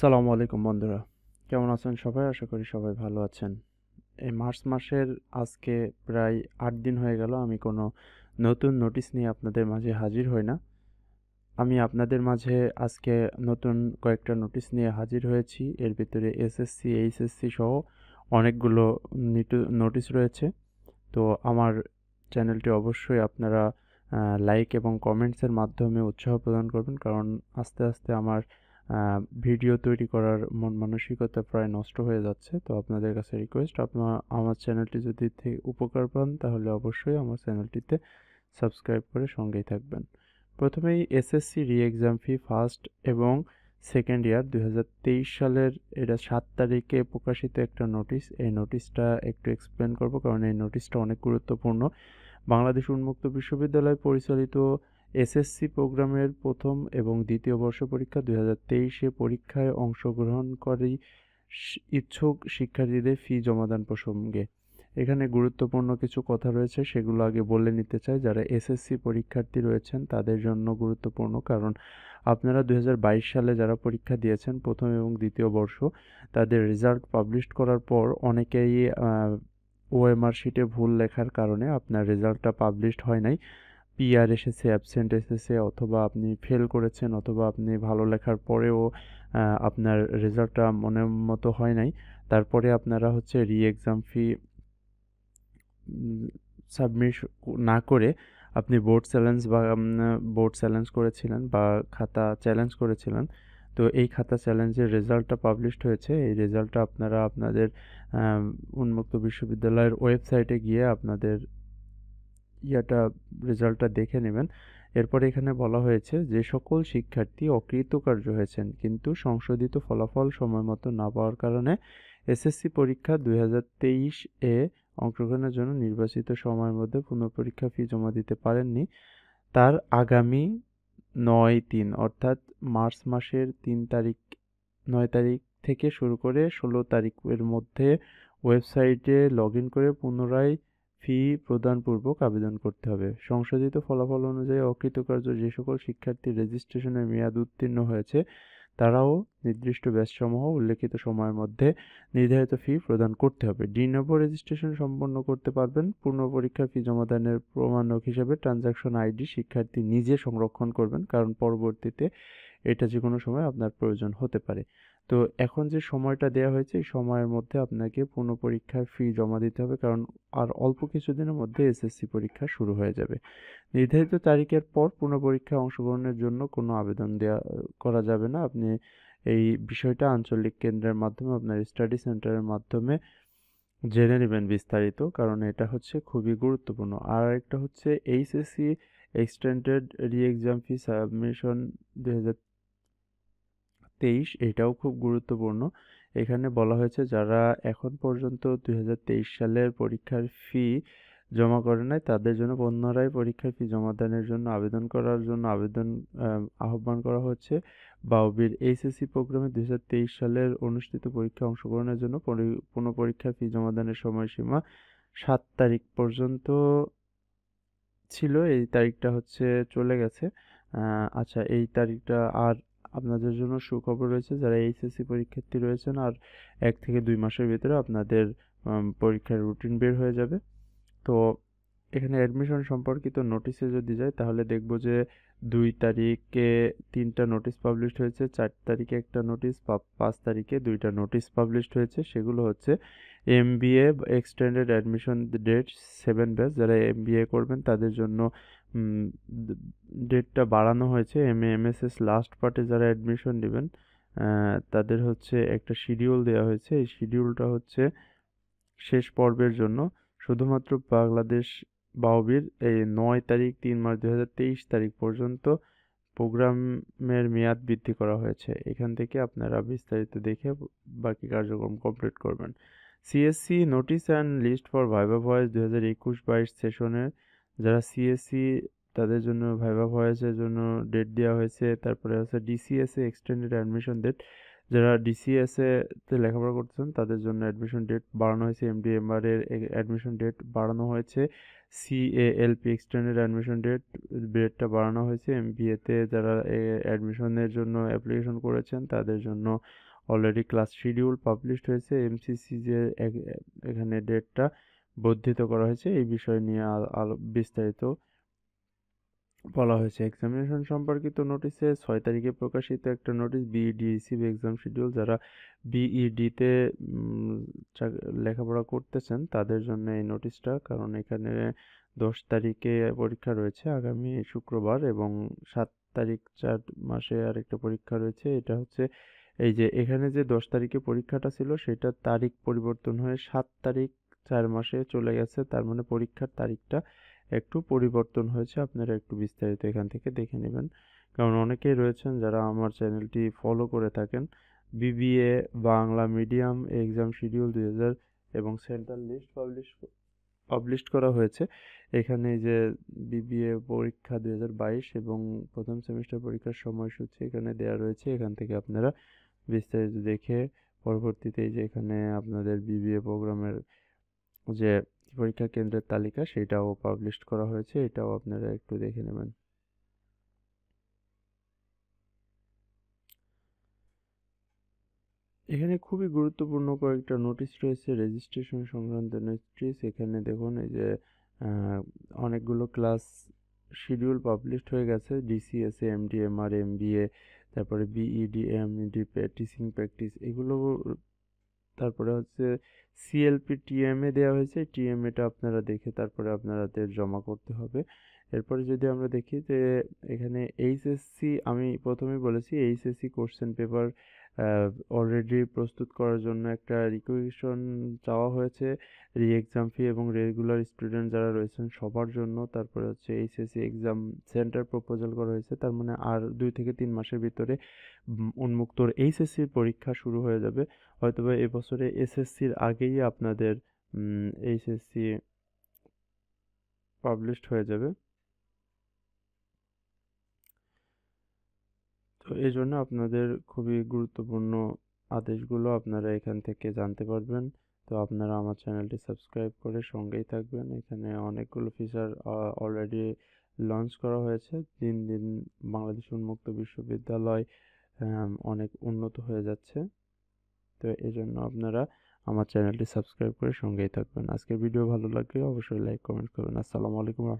সালামু আলাইকুম বন্ধুরা কেমন আছেন সবাই আশা করি সবাই ভালো আছেন এই মার্চ মাসের আজকে প্রায় আট দিন হয়ে গেল আমি কোনো নতুন নোটিশ নিয়ে আপনাদের মাঝে হাজির হই না আমি আপনাদের মাঝে আজকে নতুন কয়েকটা নোটিশ নিয়ে হাজির হয়েছি এর ভিতরে এসএসসি এইচএসসি সহ অনেকগুলো নোটিশ রয়েছে তো আমার চ্যানেলটি অবশ্যই আপনারা লাইক এবং কমেন্টসের মাধ্যমে উৎসাহ প্রদান করবেন কারণ আস্তে আস্তে আমার ভিডিও তৈরি করার মন মানসিকতা প্রায় নষ্ট হয়ে যাচ্ছে তো আপনাদের কাছে রিকোয়েস্ট আপনার আমার চ্যানেলটি যদি উপকার পান তাহলে অবশ্যই আমার চ্যানেলটিতে সাবস্ক্রাইব করে সঙ্গেই থাকবেন প্রথমেই SSC re exam fee first এবং সেকেন্ড ইয়ার দু সালের এটা সাত তারিখে প্রকাশিত একটা নোটিশ এই নোটিশটা একটু এক্সপ্লেন করব কারণ এই নোটিশটা অনেক গুরুত্বপূর্ণ বাংলাদেশ উন্মুক্ত বিশ্ববিদ্যালয় পরিচালিত এসএসসি প্রোগ্রামের প্রথম এবং দ্বিতীয় বর্ষ পরীক্ষা দুই হাজার তেইশে পরীক্ষায় অংশগ্রহণকারী ইচ্ছুক শিক্ষার্থীদের ফি জমাদান প্রসঙ্গে এখানে গুরুত্বপূর্ণ কিছু কথা রয়েছে সেগুলো আগে বলে নিতে চাই যারা এসএসসি পরীক্ষার্থী রয়েছেন তাদের জন্য গুরুত্বপূর্ণ কারণ আপনারা দু সালে যারা পরীক্ষা দিয়েছেন প্রথম এবং দ্বিতীয় বর্ষ তাদের রেজাল্ট পাবলিশ করার পর অনেকেই ওএমআর শিটে ভুল লেখার কারণে আপনার রেজাল্টটা পাবলিশড হয় নাই পিআর এসেছে অ্যাবসেন্ট এসেছে অথবা আপনি ফেল করেছেন অথবা আপনি ভালো লেখার পরেও আপনার রেজাল্টটা মনের মতো হয় নাই তারপরে আপনারা হচ্ছে রি এক্সাম ফি সাবমিট না করে আপনি বোর্ড চ্যালেঞ্জ বা বোর্ড চ্যালেঞ্জ করেছিলেন বা খাতা চ্যালেঞ্জ করেছিলেন তো এই খাতা চ্যালেঞ্জের রেজাল্টটা পাবলিশড হয়েছে এই রেজাল্টটা আপনারা আপনাদের উন্মুক্ত বিশ্ববিদ্যালয়ের ওয়েবসাইটে গিয়ে আপনাদের ইয়াটা রেজাল্টটা দেখে নেবেন এরপর এখানে বলা হয়েছে যে সকল শিক্ষার্থী অকৃতকার্য হয়েছেন কিন্তু সংশোধিত ফলাফল সময় মতো না পাওয়ার কারণে এসএসসি পরীক্ষা দুই এ অংশগ্রহণের জন্য নির্বাচিত সময়ের মধ্যে পুনঃপরীক্ষা ফি জমা দিতে পারেননি তার আগামী নয় তিন অর্থাৎ মার্চ মাসের তিন তারিখ নয় তারিখ থেকে শুরু করে ষোলো তারিখের মধ্যে ওয়েবসাইটে লগ করে পুনরায় ফি প্রদানপূর্বক আবেদন করতে হবে সংশোধিত ফলাফল অনুযায়ী অকৃতকার্য যে সকল শিক্ষার্থী রেজিস্ট্রেশনের মেয়াদ উত্তীর্ণ হয়েছে তারাও নির্দিষ্ট ব্যাসসমূহ উল্লেখিত সময়ের মধ্যে নির্ধারিত ফি প্রদান করতে হবে ডিনভ রেজিস্ট্রেশন সম্পন্ন করতে পারবেন পূর্ণ পরীক্ষার ফি জমাদানের প্রমাণক হিসেবে ট্রানজাকশন আইডি শিক্ষার্থী নিজে সংরক্ষণ করবেন কারণ পরবর্তীতে এটা যে কোনো সময় আপনার প্রয়োজন হতে পারে তো এখন যে সময়টা দেওয়া হয়েছে এই সময়ের মধ্যে আপনাকে পুনঃ পরীক্ষার ফি জমা দিতে হবে কারণ আর অল্প কিছুদিনের মধ্যে এসএসসি পরীক্ষা শুরু হয়ে যাবে নির্ধারিত তারিখের পর পুনঃ পরীক্ষায় অংশগ্রহণের জন্য কোনো আবেদন দেওয়া করা যাবে না আপনি এই বিষয়টা আঞ্চলিক কেন্দ্রের মাধ্যমে আপনার স্টাডি সেন্টারের মাধ্যমে জেনে নেবেন বিস্তারিত কারণ এটা হচ্ছে খুবই গুরুত্বপূর্ণ আর একটা হচ্ছে HSC extended re exam fee submission দু তেইশ এটাও খুব গুরুত্বপূর্ণ এখানে বলা হয়েছে যারা এখন পর্যন্ত দুই সালের পরীক্ষার ফি জমা করে নাই তাদের জন্য পুনরায় পরীক্ষার ফি জমা দানের জন্য আবেদন করার জন্য আবেদন আহ্বান করা হচ্ছে বাউবির এইচএসসি প্রোগ্রামে দুই সালের অনুষ্ঠিত পরীক্ষা অংশগ্রহণের জন্য পুনঃ পরীক্ষার ফি জমা দানের সময়সীমা সাত তারিখ পর্যন্ত ছিল এই তারিখটা হচ্ছে চলে গেছে আচ্ছা এই তারিখটা আর আপনাদের জন্য সুখবর রয়েছে যারা এইচএসসি পরীক্ষার্থী রয়েছেন আর এক থেকে দুই মাসের ভিতরে আপনাদের পরীক্ষার রুটিন বের হয়ে যাবে তো এখানে অ্যাডমিশন সম্পর্কিত নোটিশে যদি যাই তাহলে দেখব যে দুই তারিখে তিনটা নোটিশ পাবলিশ হয়েছে চার তারিখে একটা নোটিশ পাঁচ তারিখে দুইটা নোটিশ পাবলিশ হয়েছে সেগুলো হচ্ছে M B A extended admission date seven batch যারা এম বি এ করবেন তাদের জন্য ডেটটা বাড়ানো হয়েছে এম এমএসএস লাস্ট পার্টে যারা অ্যাডমিশন নেবেন তাদের হচ্ছে একটা শিডিউল দেওয়া হয়েছে এই শিডিউলটা হচ্ছে শেষ পর্বের জন্য শুধুমাত্র বাংলাদেশ বাউবির এই নয় তারিখ তিন মার্চ দু তারিখ পর্যন্ত প্রোগ্রামের মেয়াদ বৃদ্ধি করা হয়েছে এখান থেকে আপনারা বিস্তারিত দেখে বাকি কার্যক্রম কমপ্লিট করবেন CSC notice and list for viva voce দু হাজার একুশ বাইশ সেশনের যারা সিএসসি তাদের জন্য ভাইভা ভয়েসের জন্য ডেট দেওয়া হয়েছে তারপরে হচ্ছে ডিসিএসএ এক্সটেন্ডেড অ্যাডমিশন ডেট যারা ডিসিএসএতে লেখাপড়া করতেছেন তাদের জন্য অ্যাডমিশন ডেট বাড়ানো হয়েছে এমডি এমআরের অ্যাডমিশন ডেট বাড়ানো হয়েছে সিএএলপি এক্সটেন্ডেড অ্যাডমিশন ডেট ডেটটা বাড়ানো হয়েছে এমবিএতে যারা অ্যাডমিশনের জন্য অ্যাপ্লিকেশন করেছেন তাদের জন্য অলরেডি ক্লাস শিডিউল পাবলিশড হয়েছে এমসিসি যে এখানে ডেটটা বর্ধিত করা হয়েছে এই বিষয় নিয়ে আলো বিস্তারিত বলা হয়েছে এক্সামিনেশন সম্পর্কিত নোটিশে ছয় তারিখে প্রকাশিত একটা নোটিশ বিইডিসি এক্সাম শিডিউল যারা বিইডিতে e লেখাপড়া করতেছেন তাদের জন্য এই নোটিশটা কারণ এখানে দশ তারিখে পরীক্ষা রয়েছে আগামী শুক্রবার এবং সাত তারিখ চার মাসে আরেকটা পরীক্ষা রয়েছে এটা হচ্ছে এই যে এখানে যে দশ তারিখে পরীক্ষাটা ছিল সেটা তারিখ পরিবর্তন হয়ে সাত তারিখ চার মাসে চলে গেছে তার মানে পরীক্ষার তারিখটা একটু পরিবর্তন হয়েছে আপনারা একটু বিস্তারিত এখান থেকে দেখে নেবেন কারণ অনেকেই রয়েছেন যারা আমার চ্যানেলটি ফলো করে থাকেন BBA Bangla medium exam schedule দুই হাজার এবং সেন্ট্রাল লিস্ট পাবলিশ পাবলিশ করা হয়েছে এখানে যে বিবিএ পরীক্ষা দুই এবং প্রথম সেমিস্টার পরীক্ষার সময়সূচি এখানে দেয়া রয়েছে এখান থেকে আপনারা বিস্তারিত দেখে পরবর্তীতে যে এখানে আপনাদের বিবিএ প্রোগ্রামের যে পরীক্ষা কেন্দ্রের তালিকা সেটাও পাবলিশ করা হয়েছে এটাও আপনারা একটু দেখে নেবেন এখানে খুবই গুরুত্বপূর্ণ কয়েকটা নোটিশ রয়েছে রেজিস্ট্রেশন সংক্রান্ত নোটিশ এখানে দেখুন এই যে অনেকগুলো ক্লাস শিডিউল পাবলিশড হয়ে গেছে ডিসিএসএ এমডিএমআর এমবিএ তারপরে বিইডি এমডি টিচিং প্র্যাকটিস এগুলো তারপরে হচ্ছে সিএলপি টিএমএ দেওয়া হয়েছে টিএমএটা আপনারা দেখে তারপরে আপনাদের জমা করতে হবে এরপরে যদি আমরা দেখি যে এখানে এইচএসসি আমি প্রথমেই বলেছি এইচএসসি কোশ্চেন পেপার অলরেডি প্রস্তুত করার জন্য একটা রিকুইশন চাওয়া হয়েছে রি এক্সাম ফি এবং রেগুলার স্টুডেন্ট যারা রয়েছেন সবার জন্য তারপরে হচ্ছে এইচএসসি এক্সাম সেন্টার প্রপোজাল করা হয়েছে তার মানে আর দুই থেকে তিন মাসের ভিতরে উন্মুক্ত এইচএসসির পরীক্ষা শুরু হয়ে যাবে হয়তোবা এবছরে এসএসসির আগেই আপনাদের এইচএসসি পাবলিশড হয়ে যাবে তো এই জন্য আপনাদের খুবই গুরুত্বপূর্ণ আদেশগুলো আপনারা এখান থেকে জানতে পারবেন তো আপনারা আমার চ্যানেলটি সাবস্ক্রাইব করে সঙ্গেই থাকবেন এখানে অনেকগুলো ফিচার অলরেডি লঞ্চ করা হয়েছে দিন দিন বাংলাদেশ উন্মুক্ত বিশ্ববিদ্যালয় অনেক উন্নত হয়ে যাচ্ছে তো এই জন্য আপনারা আমার চ্যানেলটি সাবস্ক্রাইব করে সঙ্গেই থাকবেন আজকের ভিডিও ভালো লাগলে অবশ্যই লাইক কমেন্ট করবেন আসসালামু আলাইকুম